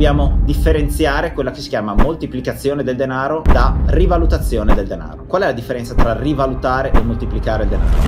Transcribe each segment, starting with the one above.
dobbiamo differenziare quella che si chiama moltiplicazione del denaro da rivalutazione del denaro. Qual è la differenza tra rivalutare e moltiplicare il denaro?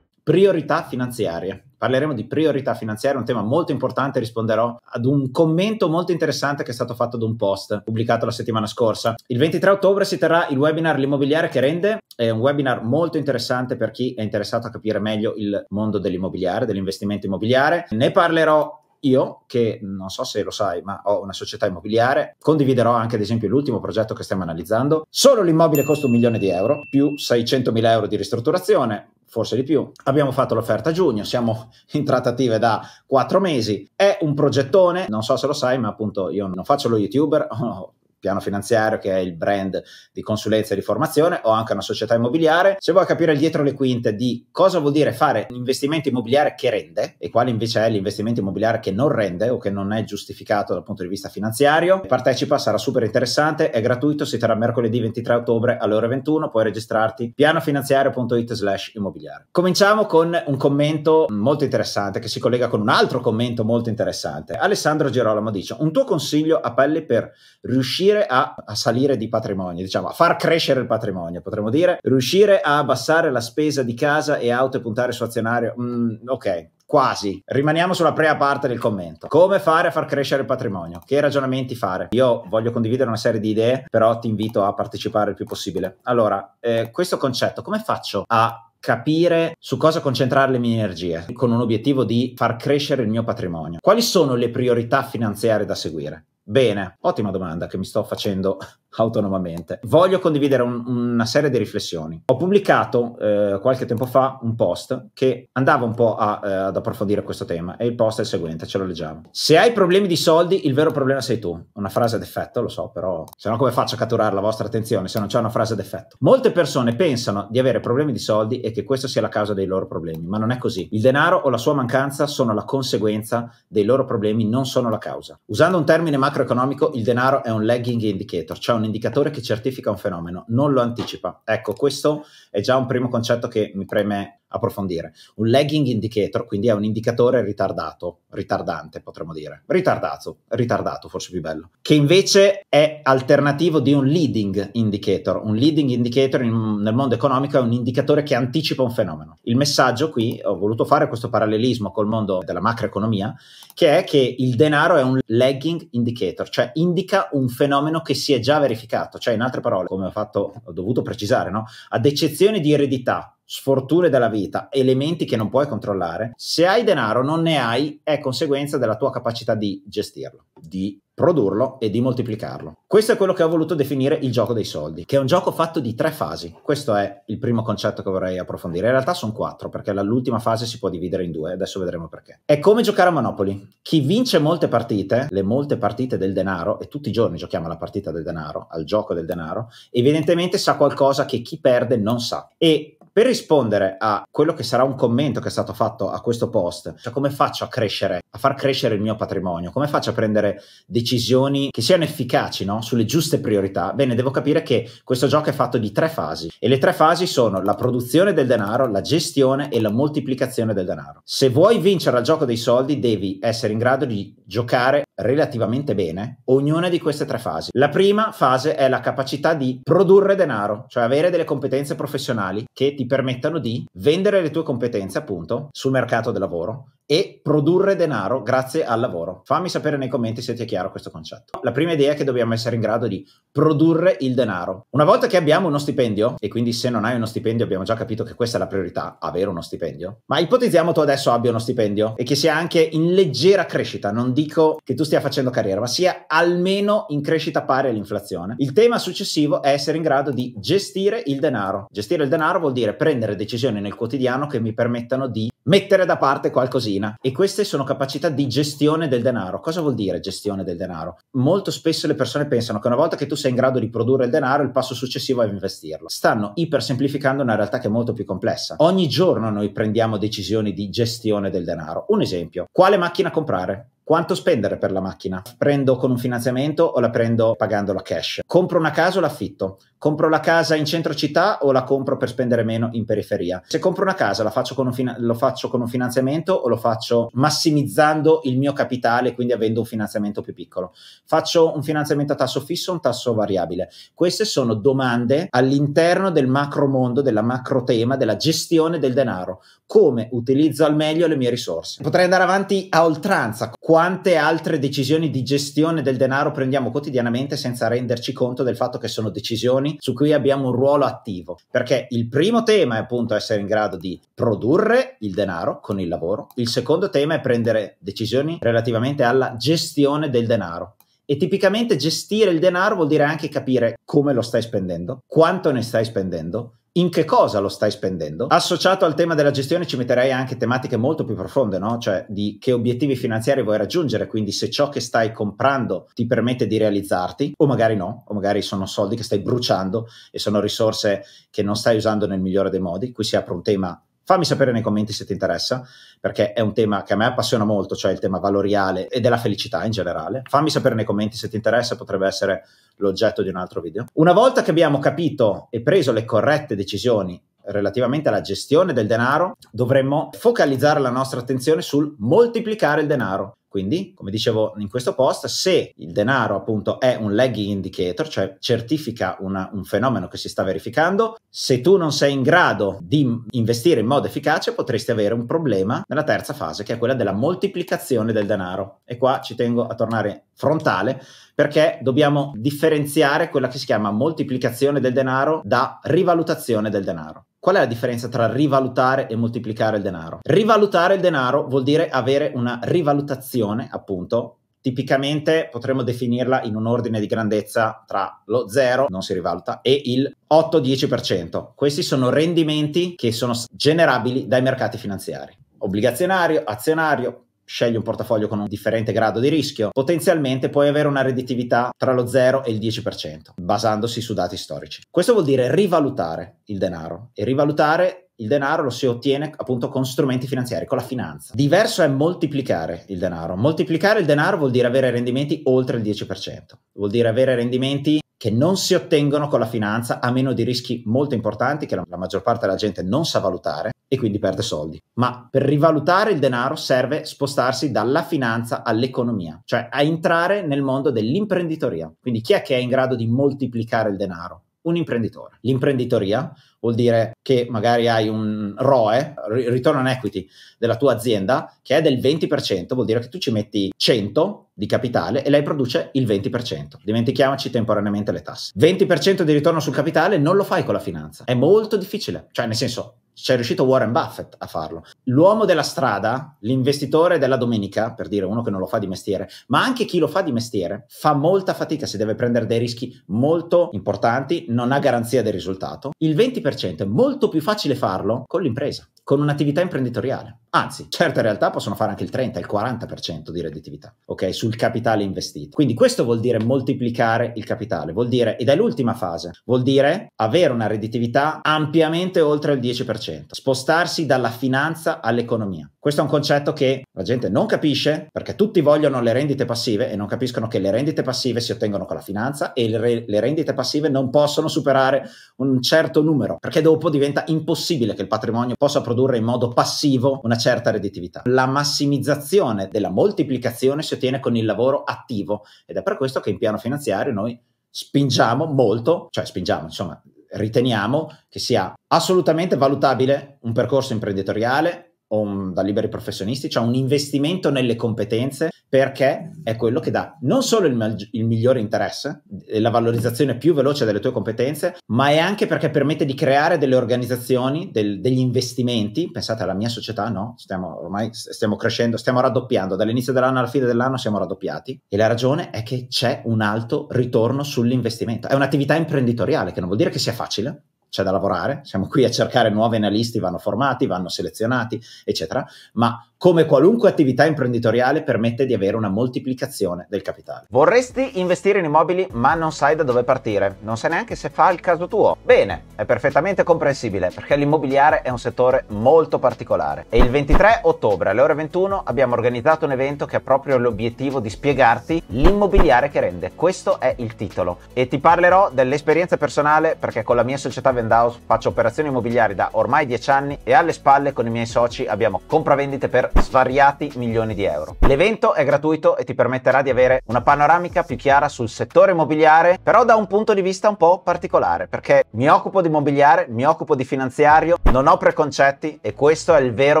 Priorità finanziarie parleremo di priorità finanziarie, un tema molto importante, risponderò ad un commento molto interessante che è stato fatto ad un post pubblicato la settimana scorsa. Il 23 ottobre si terrà il webinar L'immobiliare che rende, è un webinar molto interessante per chi è interessato a capire meglio il mondo dell'immobiliare, dell'investimento immobiliare. Ne parlerò io, che non so se lo sai, ma ho una società immobiliare, condividerò anche ad esempio l'ultimo progetto che stiamo analizzando. Solo l'immobile costa un milione di euro, più 600 mila euro di ristrutturazione, forse di più. Abbiamo fatto l'offerta a giugno, siamo in trattative da quattro mesi. È un progettone, non so se lo sai, ma appunto io non faccio lo youtuber, piano finanziario che è il brand di consulenza e di formazione o anche una società immobiliare. Se vuoi capire dietro le quinte di cosa vuol dire fare un investimento immobiliare che rende e quale invece è l'investimento immobiliare che non rende o che non è giustificato dal punto di vista finanziario, partecipa, sarà super interessante, è gratuito, si terrà mercoledì 23 ottobre alle ore 21, puoi registrarti pianofinanziario.it slash immobiliare. Cominciamo con un commento molto interessante che si collega con un altro commento molto interessante. Alessandro Girolamo dice un tuo consiglio a pelle per riuscire riuscire a, a, salire di patrimonio, diciamo a far crescere il patrimonio, potremmo dire, riuscire a abbassare la spesa di casa e auto e puntare su azionario, mm, ok, quasi. Rimaniamo sulla prima parte del commento. Come fare a far crescere il patrimonio? Che ragionamenti fare? Io voglio condividere una serie di idee, però ti invito a partecipare il più possibile. Allora, eh, questo concetto, come faccio a capire su cosa concentrare le mie energie con un obiettivo di far crescere il mio patrimonio? Quali sono le priorità finanziarie da seguire? Bene, ottima domanda che mi sto facendo autonomamente. Voglio condividere un, una serie di riflessioni. Ho pubblicato eh, qualche tempo fa un post che andava un po' a, eh, ad approfondire questo tema e il post è il seguente, ce lo leggiamo. Se hai problemi di soldi, il vero problema sei tu. Una frase ad effetto, lo so, però se no come faccio a catturare la vostra attenzione se non c'è una frase ad effetto? Molte persone pensano di avere problemi di soldi e che questa sia la causa dei loro problemi, ma non è così. Il denaro o la sua mancanza sono la conseguenza dei loro problemi, non sono la causa. Usando un termine macroeconomico, il denaro è un lagging indicator, cioè un un indicatore che certifica un fenomeno, non lo anticipa. Ecco, questo è già un primo concetto che mi preme approfondire. Un lagging indicator, quindi è un indicatore ritardato, ritardante potremmo dire, ritardato, ritardato forse più bello, che invece è alternativo di un leading indicator. Un leading indicator in, nel mondo economico è un indicatore che anticipa un fenomeno. Il messaggio qui, ho voluto fare questo parallelismo col mondo della macroeconomia, che è che il denaro è un lagging indicator, cioè indica un fenomeno che si è già verificato, cioè in altre parole, come ho, fatto, ho dovuto precisare, no? ad eccezione di eredità sfortune della vita, elementi che non puoi controllare, se hai denaro non ne hai è conseguenza della tua capacità di gestirlo, di produrlo e di moltiplicarlo. Questo è quello che ho voluto definire il gioco dei soldi, che è un gioco fatto di tre fasi. Questo è il primo concetto che vorrei approfondire. In realtà sono quattro, perché l'ultima fase si può dividere in due, adesso vedremo perché. È come giocare a Monopoli. Chi vince molte partite, le molte partite del denaro, e tutti i giorni giochiamo alla partita del denaro, al gioco del denaro, evidentemente sa qualcosa che chi perde non sa. E per rispondere a quello che sarà un commento che è stato fatto a questo post, cioè come faccio a crescere, a far crescere il mio patrimonio, come faccio a prendere decisioni che siano efficaci no? sulle giuste priorità, bene, devo capire che questo gioco è fatto di tre fasi e le tre fasi sono la produzione del denaro, la gestione e la moltiplicazione del denaro. Se vuoi vincere al gioco dei soldi devi essere in grado di giocare relativamente bene ognuna di queste tre fasi. La prima fase è la capacità di produrre denaro, cioè avere delle competenze professionali che ti permettano di vendere le tue competenze appunto sul mercato del lavoro, e produrre denaro grazie al lavoro. Fammi sapere nei commenti se ti è chiaro questo concetto. La prima idea è che dobbiamo essere in grado di produrre il denaro. Una volta che abbiamo uno stipendio, e quindi se non hai uno stipendio abbiamo già capito che questa è la priorità, avere uno stipendio, ma ipotizziamo tu adesso abbia uno stipendio e che sia anche in leggera crescita, non dico che tu stia facendo carriera, ma sia almeno in crescita pari all'inflazione. Il tema successivo è essere in grado di gestire il denaro. Gestire il denaro vuol dire prendere decisioni nel quotidiano che mi permettano di mettere da parte qualcosina. E queste sono capacità di gestione del denaro. Cosa vuol dire gestione del denaro? Molto spesso le persone pensano che una volta che tu sei in grado di produrre il denaro, il passo successivo è investirlo. Stanno ipersemplificando una realtà che è molto più complessa. Ogni giorno noi prendiamo decisioni di gestione del denaro. Un esempio, quale macchina comprare? Quanto spendere per la macchina? Prendo con un finanziamento o la prendo pagando la cash? Compro una casa o l'affitto? Compro la casa in centro città o la compro per spendere meno in periferia? Se compro una casa faccio fin- lo faccio con un finanziamento o lo faccio massimizzando il mio capitale, quindi avendo un finanziamento più piccolo? Faccio un finanziamento a tasso fisso o un tasso variabile? Queste sono domande all'interno del macro mondo, della macro tema, della gestione del denaro. Come utilizzo al meglio le mie risorse? Potrei andare avanti a oltranza quante altre decisioni di gestione del denaro prendiamo quotidianamente senza renderci conto del fatto che sono decisioni su cui abbiamo un ruolo attivo. Perché il primo tema è appunto essere in grado di produrre il denaro con il lavoro, il secondo tema è prendere decisioni relativamente alla gestione del denaro. E tipicamente gestire il denaro vuol dire anche capire come lo stai spendendo, quanto ne stai spendendo, in che cosa lo stai spendendo? Associato al tema della gestione ci metterei anche tematiche molto più profonde, no? Cioè di che obiettivi finanziari vuoi raggiungere, quindi se ciò che stai comprando ti permette di realizzarti o magari no, o magari sono soldi che stai bruciando e sono risorse che non stai usando nel migliore dei modi, qui si apre un tema Fammi sapere nei commenti se ti interessa, perché è un tema che a me appassiona molto, cioè il tema valoriale e della felicità in generale. Fammi sapere nei commenti se ti interessa, potrebbe essere l'oggetto di un altro video. Una volta che abbiamo capito e preso le corrette decisioni relativamente alla gestione del denaro, dovremmo focalizzare la nostra attenzione sul moltiplicare il denaro. Quindi, come dicevo in questo post, se il denaro appunto è un lagging indicator, cioè certifica una, un fenomeno che si sta verificando, se tu non sei in grado di investire in modo efficace potresti avere un problema nella terza fase, che è quella della moltiplicazione del denaro. E qua ci tengo a tornare frontale perché dobbiamo differenziare quella che si chiama moltiplicazione del denaro da rivalutazione del denaro. Qual è la differenza tra rivalutare e moltiplicare il denaro? Rivalutare il denaro vuol dire avere una rivalutazione, appunto, tipicamente potremmo definirla in un ordine di grandezza tra lo 0, non si rivaluta, e il 8-10%. Questi sono rendimenti che sono generabili dai mercati finanziari. Obbligazionario, azionario, scegli un portafoglio con un differente grado di rischio, potenzialmente puoi avere una redditività tra lo 0 e il 10%, basandosi su dati storici. Questo vuol dire rivalutare il denaro e rivalutare il denaro lo si ottiene appunto con strumenti finanziari, con la finanza. Diverso è moltiplicare il denaro. Moltiplicare il denaro vuol dire avere rendimenti oltre il 10%, vuol dire avere rendimenti che non si ottengono con la finanza a meno di rischi molto importanti che la, maggior parte della gente non sa valutare e quindi perde soldi. Ma per rivalutare il denaro serve spostarsi dalla finanza all'economia, cioè a entrare nel mondo dell'imprenditoria. Quindi chi è che è in grado di moltiplicare il denaro? Un imprenditore. L'imprenditoria vuol dire che magari hai un ROE, ritorno on equity, della tua azienda che è del 20%, vuol dire che tu ci metti 100 di capitale e lei produce il 20%. Dimentichiamoci temporaneamente le tasse. 20% di ritorno sul capitale non lo fai con la finanza, è molto difficile, cioè nel senso c'è riuscito Warren Buffett a farlo. L'uomo della strada, l'investitore della domenica, per dire uno che non lo fa di mestiere, ma anche chi lo fa di mestiere, fa molta fatica, si deve prendere dei rischi molto importanti, non ha garanzia del risultato. Il 20% è molto più facile farlo con l'impresa con un'attività imprenditoriale. Anzi, certe realtà possono fare anche il 30, il 40% di redditività, ok? Sul capitale investito. Quindi questo vuol dire moltiplicare il capitale, vuol dire, ed è l'ultima fase, vuol dire avere una redditività ampiamente oltre il 10%, spostarsi dalla finanza all'economia. Questo è un concetto che la gente non capisce perché tutti vogliono le rendite passive e non capiscono che le rendite passive si ottengono con la finanza e le, le rendite passive non possono superare un certo numero, perché dopo diventa impossibile che il patrimonio possa produrre produrre in modo passivo una certa redditività. La massimizzazione della moltiplicazione si ottiene con il lavoro attivo ed è per questo che in piano finanziario noi spingiamo molto, cioè spingiamo, insomma, riteniamo che sia assolutamente valutabile un percorso imprenditoriale o un, da liberi professionisti, cioè un investimento nelle competenze perché è quello che dà non solo il, il migliore interesse, e eh, la valorizzazione più veloce delle tue competenze, ma è anche perché permette di creare delle organizzazioni, del- degli investimenti. Pensate alla mia società, no? Stiamo, ormai stiamo crescendo, stiamo raddoppiando, dall'inizio dell'anno alla fine dell'anno siamo raddoppiati e la ragione è che c'è un alto ritorno sull'investimento. È un'attività imprenditoriale che non vuol dire che sia facile, c'è da lavorare, siamo qui a cercare nuovi analisti, vanno formati, vanno selezionati, eccetera, ma come qualunque attività imprenditoriale permette di avere una moltiplicazione del capitale. Vorresti investire in immobili ma non sai da dove partire, non sai neanche se fa il caso tuo. Bene, è perfettamente comprensibile perché l'immobiliare è un settore molto particolare e il 23 ottobre alle ore 21 abbiamo organizzato un evento che ha proprio l'obiettivo di spiegarti l'immobiliare che rende, questo è il titolo e ti parlerò dell'esperienza personale perché con la mia società Vendhouse faccio operazioni immobiliari da ormai 10 anni e alle spalle con i miei soci abbiamo compravendite per svariati milioni di euro. L'evento è gratuito e ti permetterà di avere una panoramica più chiara sul settore immobiliare, però da un punto di vista un po' particolare, perché mi occupo di immobiliare, mi occupo di finanziario, non ho preconcetti e questo è il vero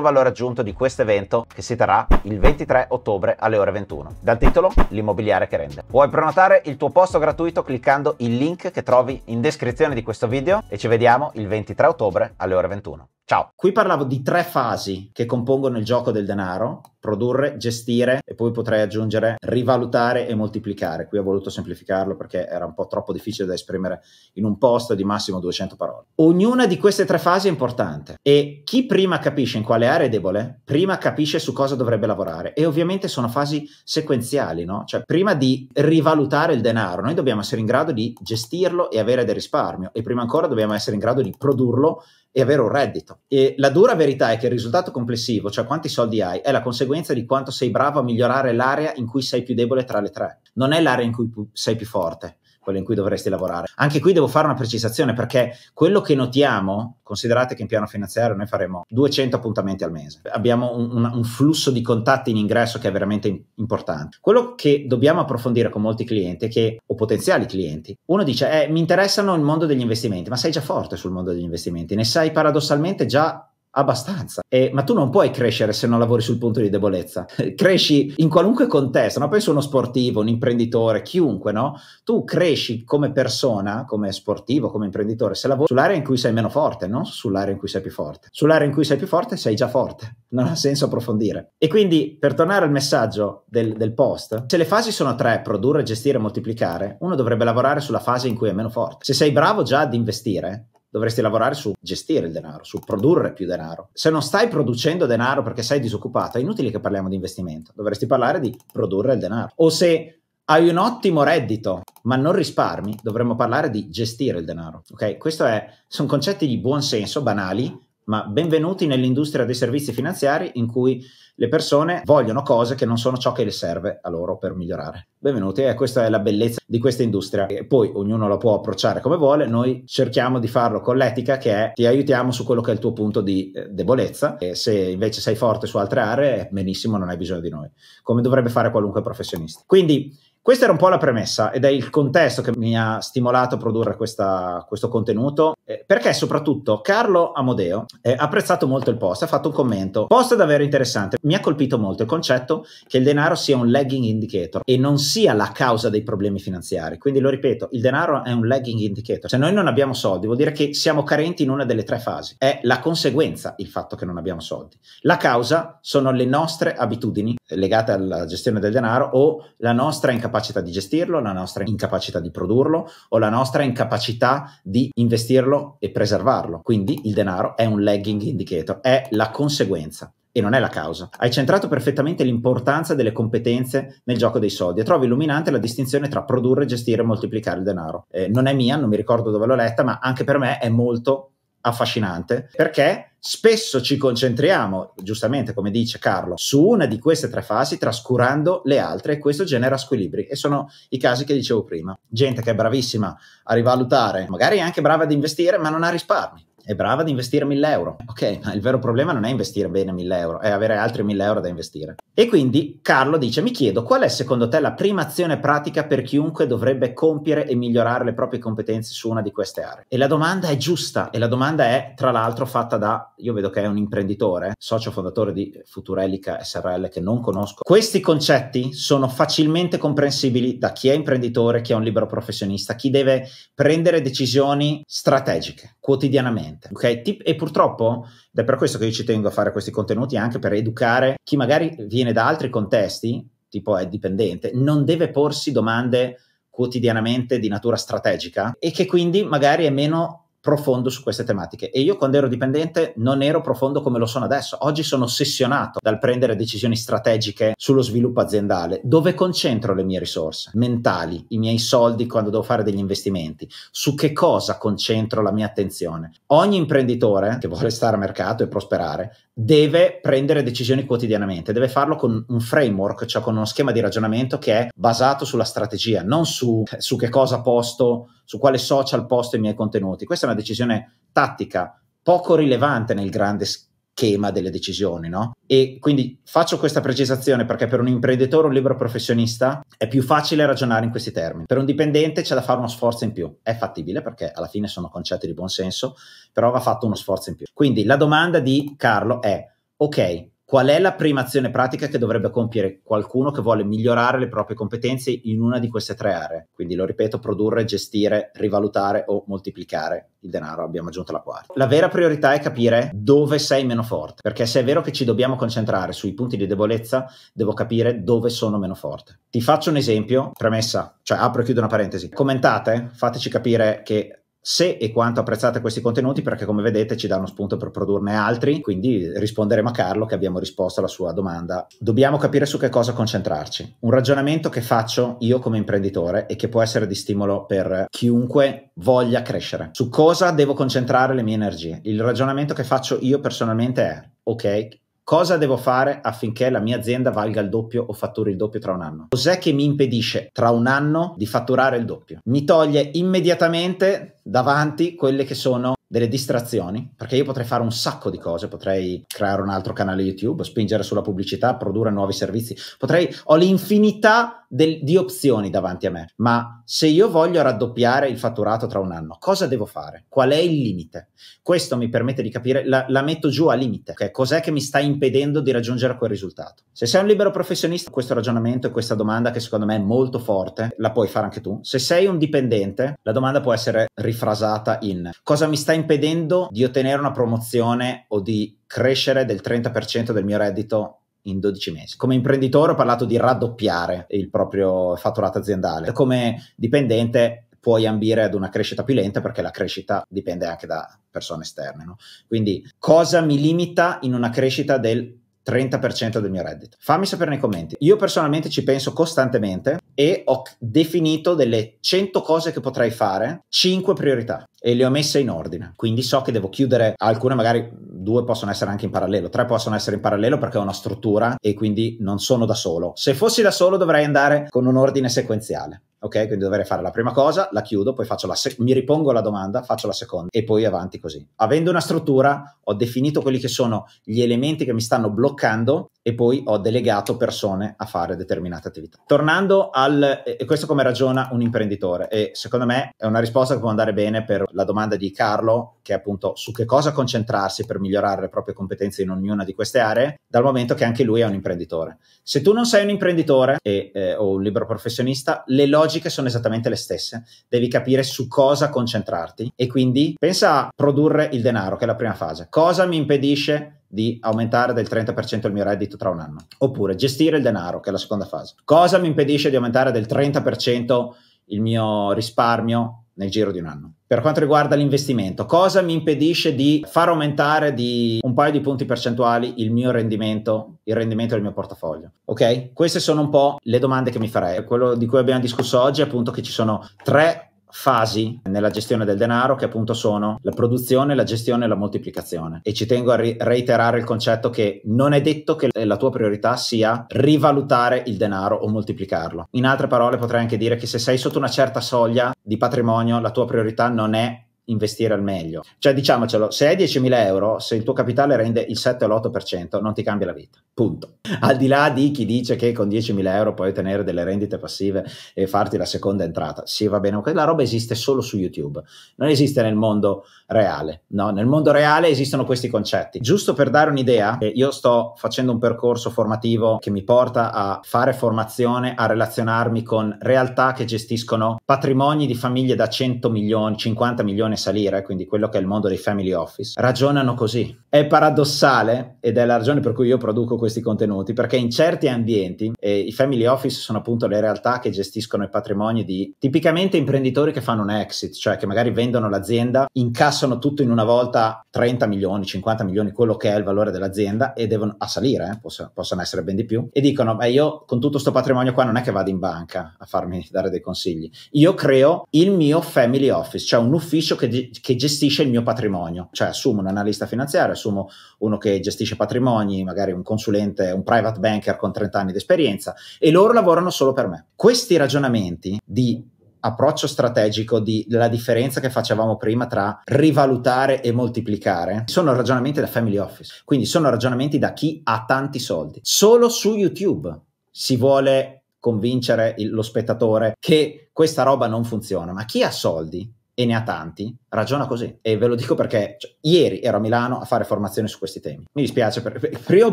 valore aggiunto di questo evento che si terrà il 23 ottobre alle ore 21, dal titolo L'immobiliare che rende. Puoi prenotare il tuo posto gratuito cliccando il link che trovi in descrizione di questo video e ci vediamo il 23 ottobre alle ore 21. Ciao. Qui parlavo di tre fasi che compongono il gioco del denaro produrre, gestire e poi potrei aggiungere rivalutare e moltiplicare. Qui ho voluto semplificarlo perché era un po' troppo difficile da esprimere in un post di massimo 200 parole. Ognuna di queste tre fasi è importante e chi prima capisce in quale area è debole, prima capisce su cosa dovrebbe lavorare e ovviamente sono fasi sequenziali, no? Cioè prima di rivalutare il denaro, noi dobbiamo essere in grado di gestirlo e avere del risparmio e prima ancora dobbiamo essere in grado di produrlo e avere un reddito. E la dura verità è che il risultato complessivo, cioè quanti soldi hai, è la conseguenza conseguenza di quanto sei bravo a migliorare l'area in cui sei più debole tra le tre. Non è l'area in cui sei più forte, quella in cui dovresti lavorare. Anche qui devo fare una precisazione perché quello che notiamo, considerate che in piano finanziario noi faremo 200 appuntamenti al mese, abbiamo un, un, un flusso di contatti in ingresso che è veramente importante. Quello che dobbiamo approfondire con molti clienti che, o potenziali clienti, uno dice eh, mi interessano il mondo degli investimenti, ma sei già forte sul mondo degli investimenti, ne sai paradossalmente già abbastanza. E, ma tu non puoi crescere se non lavori sul punto di debolezza. cresci in qualunque contesto, no? penso uno sportivo, un imprenditore, chiunque, no? Tu cresci come persona, come sportivo, come imprenditore, se lavori sull'area in cui sei meno forte, non sull'area in cui sei più forte. Sull'area in cui sei più forte sei già forte, non ha senso approfondire. E quindi, per tornare al messaggio del, del post, se le fasi sono tre, produrre, gestire, moltiplicare, uno dovrebbe lavorare sulla fase in cui è meno forte. Se sei bravo già ad investire, dovresti lavorare su gestire il denaro, su produrre più denaro. Se non stai producendo denaro perché sei disoccupato, è inutile che parliamo di investimento, dovresti parlare di produrre il denaro. O se hai un ottimo reddito, ma non risparmi, dovremmo parlare di gestire il denaro. Ok? Questi sono concetti di buon senso, banali, ma benvenuti nell'industria dei servizi finanziari in cui le persone vogliono cose che non sono ciò che le serve a loro per migliorare. Benvenuti, e eh, questa è la bellezza di questa industria. E poi ognuno la può approcciare come vuole, noi cerchiamo di farlo con l'etica che è ti aiutiamo su quello che è il tuo punto di eh, debolezza e se invece sei forte su altre aree, benissimo, non hai bisogno di noi, come dovrebbe fare qualunque professionista. Quindi questa era un po' la premessa ed è il contesto che mi ha stimolato a produrre questa, questo contenuto, eh, perché soprattutto Carlo Amodeo eh, ha eh, apprezzato molto il post, ha fatto un commento, post davvero interessante, mi ha colpito molto il concetto che il denaro sia un lagging indicator e non sia la causa dei problemi finanziari, quindi lo ripeto, il denaro è un lagging indicator, se noi non abbiamo soldi vuol dire che siamo carenti in una delle tre fasi, è la conseguenza il fatto che non abbiamo soldi, la causa sono le nostre abitudini eh, legate alla gestione del denaro o la nostra incapacità incapacità di gestirlo, la nostra incapacità di produrlo o la nostra incapacità di investirlo e preservarlo. Quindi il denaro è un lagging indicator, è la conseguenza e non è la causa. Hai centrato perfettamente l'importanza delle competenze nel gioco dei soldi e trovo illuminante la distinzione tra produrre, gestire e moltiplicare il denaro. Eh, non è mia, non mi ricordo dove l'ho letta, ma anche per me è molto affascinante perché Spesso ci concentriamo, giustamente come dice Carlo, su una di queste tre fasi trascurando le altre e questo genera squilibri e sono i casi che dicevo prima. Gente che è bravissima a rivalutare, magari anche brava ad investire, ma non ha risparmi è brava ad investire 1000 euro. Ok, ma il vero problema non è investire bene 1000 euro, è avere altri 1000 euro da investire. E quindi Carlo dice: Mi chiedo qual è secondo te la prima azione pratica per chiunque dovrebbe compiere e migliorare le proprie competenze su una di queste aree? E la domanda è giusta, e la domanda è tra l'altro fatta da, io vedo che è un imprenditore, socio fondatore di Futurelica SRL che non conosco. Questi concetti sono facilmente comprensibili da chi è imprenditore, chi è un libero professionista, chi deve prendere decisioni strategiche quotidianamente. Ok? E purtroppo, ed è per questo che io ci tengo a fare questi contenuti anche per educare chi magari viene da altri contesti, tipo è dipendente, non deve porsi domande quotidianamente di natura strategica e che quindi magari è meno profondo su queste tematiche e io quando ero dipendente non ero profondo come lo sono adesso. Oggi sono ossessionato dal prendere decisioni strategiche sullo sviluppo aziendale, dove concentro le mie risorse mentali, i miei soldi quando devo fare degli investimenti, su che cosa concentro la mia attenzione. Ogni imprenditore che vuole stare a mercato e prosperare deve prendere decisioni quotidianamente, deve farlo con un framework, cioè con uno schema di ragionamento che è basato sulla strategia, non su, su che cosa posto, su quale social posto i miei contenuti. Questa è una decisione tattica, poco rilevante nel grande schema schema delle decisioni, no? E quindi faccio questa precisazione perché per un imprenditore, un libero professionista, è più facile ragionare in questi termini. Per un dipendente c'è da fare uno sforzo in più. È fattibile perché alla fine sono concetti di buon senso, però va fatto uno sforzo in più. Quindi la domanda di Carlo è, ok, Qual è la prima azione pratica che dovrebbe compiere qualcuno che vuole migliorare le proprie competenze in una di queste tre aree? Quindi lo ripeto, produrre, gestire, rivalutare o moltiplicare il denaro, abbiamo aggiunto la quarta. La vera priorità è capire dove sei meno forte, perché se è vero che ci dobbiamo concentrare sui punti di debolezza, devo capire dove sono meno forte. Ti faccio un esempio, premessa, cioè apro e chiudo una parentesi. Commentate, fateci capire che se e quanto apprezzate questi contenuti perché come vedete ci dà uno spunto per produrne altri, quindi risponderemo a Carlo che abbiamo risposto alla sua domanda. Dobbiamo capire su che cosa concentrarci. Un ragionamento che faccio io come imprenditore e che può essere di stimolo per chiunque voglia crescere. Su cosa devo concentrare le mie energie? Il ragionamento che faccio io personalmente è ok, Cosa devo fare affinché la mia azienda valga il doppio o fatturi il doppio tra un anno? Cos'è che mi impedisce tra un anno di fatturare il doppio? Mi toglie immediatamente davanti quelle che sono delle distrazioni, perché io potrei fare un sacco di cose, potrei creare un altro canale YouTube, spingere sulla pubblicità, produrre nuovi servizi, potrei, ho l'infinità del, di opzioni davanti a me, ma se io voglio raddoppiare il fatturato tra un anno, cosa devo fare? Qual è il limite? Questo mi permette di capire, la, la metto giù a limite, okay? cos'è che mi sta impedendo di raggiungere quel risultato? Se sei un libero professionista, questo ragionamento e questa domanda che secondo me è molto forte, la puoi fare anche tu. Se sei un dipendente, la domanda può essere rifrasata in cosa mi sta impedendo impedendo di ottenere una promozione o di crescere del 30% del mio reddito in 12 mesi. Come imprenditore ho parlato di raddoppiare il proprio fatturato aziendale. Come dipendente puoi ambire ad una crescita più lenta perché la crescita dipende anche da persone esterne. No? Quindi cosa mi limita in una crescita del 30% del mio reddito. Fammi sapere nei commenti. Io personalmente ci penso costantemente e ho definito delle 100 cose che potrei fare, 5 priorità e le ho messe in ordine. Quindi so che devo chiudere alcune, magari due possono essere anche in parallelo, tre possono essere in parallelo perché ho una struttura e quindi non sono da solo. Se fossi da solo dovrei andare con un ordine sequenziale. Ok, quindi dovrei fare la prima cosa, la chiudo, poi la se- mi ripongo la domanda, faccio la seconda e poi avanti così. Avendo una struttura, ho definito quelli che sono gli elementi che mi stanno bloccando e poi ho delegato persone a fare determinate attività. Tornando al, e questo come ragiona un imprenditore, e secondo me è una risposta che può andare bene per la domanda di Carlo, che è appunto su che cosa concentrarsi per migliorare le proprie competenze in ognuna di queste aree, dal momento che anche lui è un imprenditore. Se tu non sei un imprenditore e, eh, o un libero professionista, le logiche sono esattamente le stesse, devi capire su cosa concentrarti e quindi pensa a produrre il denaro, che è la prima fase. Cosa mi impedisce di aumentare del 30% il mio reddito tra un anno. Oppure gestire il denaro, che è la seconda fase. Cosa mi impedisce di aumentare del 30% il mio risparmio nel giro di un anno? Per quanto riguarda l'investimento, cosa mi impedisce di far aumentare di un paio di punti percentuali il mio rendimento, il rendimento del mio portafoglio? Ok? Queste sono un po' le domande che mi farei. Quello di cui abbiamo discusso oggi è appunto che ci sono tre fasi nella gestione del denaro che appunto sono la produzione, la gestione e la moltiplicazione. E ci tengo a ri- reiterare il concetto che non è detto che la tua priorità sia rivalutare il denaro o moltiplicarlo. In altre parole potrei anche dire che se sei sotto una certa soglia di patrimonio, la tua priorità non è investire al meglio. Cioè, diciamocelo, se hai 10.000 euro, se il tuo capitale rende il 7 o l'8%, non ti cambia la vita. Punto. Al di là di chi dice che con 10.000 euro puoi ottenere delle rendite passive e farti la seconda entrata. Sì, va bene, quella roba esiste solo su YouTube, non esiste nel mondo reale. No? Nel mondo reale esistono questi concetti. Giusto per dare un'idea, eh, io sto facendo un percorso formativo che mi porta a fare formazione, a relazionarmi con realtà che gestiscono patrimoni di famiglie da 100 milioni, 50 milioni a salire, quindi quello che è il mondo dei family office. Ragionano così. È paradossale ed è la ragione per cui io produco questi contenuti, perché in certi ambienti eh, i family office sono appunto le realtà che gestiscono i patrimoni di tipicamente imprenditori che fanno un exit, cioè che magari vendono l'azienda, incassano passano tutto in una volta 30 milioni, 50 milioni, quello che è il valore dell'azienda e devono a salire, eh, possono, possono, essere ben di più, e dicono, beh io con tutto questo patrimonio qua non è che vado in banca a farmi dare dei consigli, io creo il mio family office, cioè un ufficio che, che gestisce il mio patrimonio, cioè assumo un analista finanziario, assumo uno che gestisce patrimoni, magari un consulente, un private banker con 30 anni di esperienza, e loro lavorano solo per me. Questi ragionamenti di approccio strategico della differenza che facevamo prima tra rivalutare e moltiplicare sono ragionamenti da family office, quindi sono ragionamenti da chi ha tanti soldi. Solo su YouTube si vuole convincere il, lo spettatore che questa roba non funziona, ma chi ha soldi e ne ha tanti, ragiona così. E ve lo dico perché cioè, ieri ero a Milano a fare formazione su questi temi. Mi dispiace, perché prima o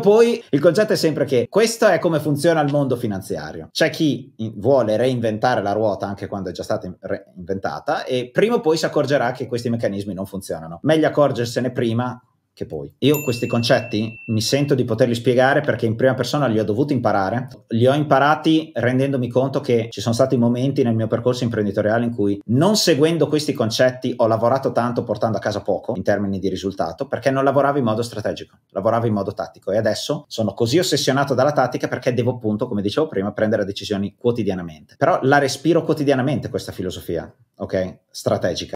poi il concetto è sempre che questo è come funziona il mondo finanziario. C'è chi vuole reinventare la ruota anche quando è già stata reinventata e prima o poi si accorgerà che questi meccanismi non funzionano. Meglio accorgersene prima che poi. Io questi concetti mi sento di poterli spiegare perché in prima persona li ho dovuti imparare, li ho imparati rendendomi conto che ci sono stati momenti nel mio percorso imprenditoriale in cui non seguendo questi concetti ho lavorato tanto portando a casa poco in termini di risultato perché non lavoravo in modo strategico, lavoravo in modo tattico e adesso sono così ossessionato dalla tattica perché devo appunto, come dicevo prima, prendere decisioni quotidianamente. Però la respiro quotidianamente questa filosofia, ok? Strategica.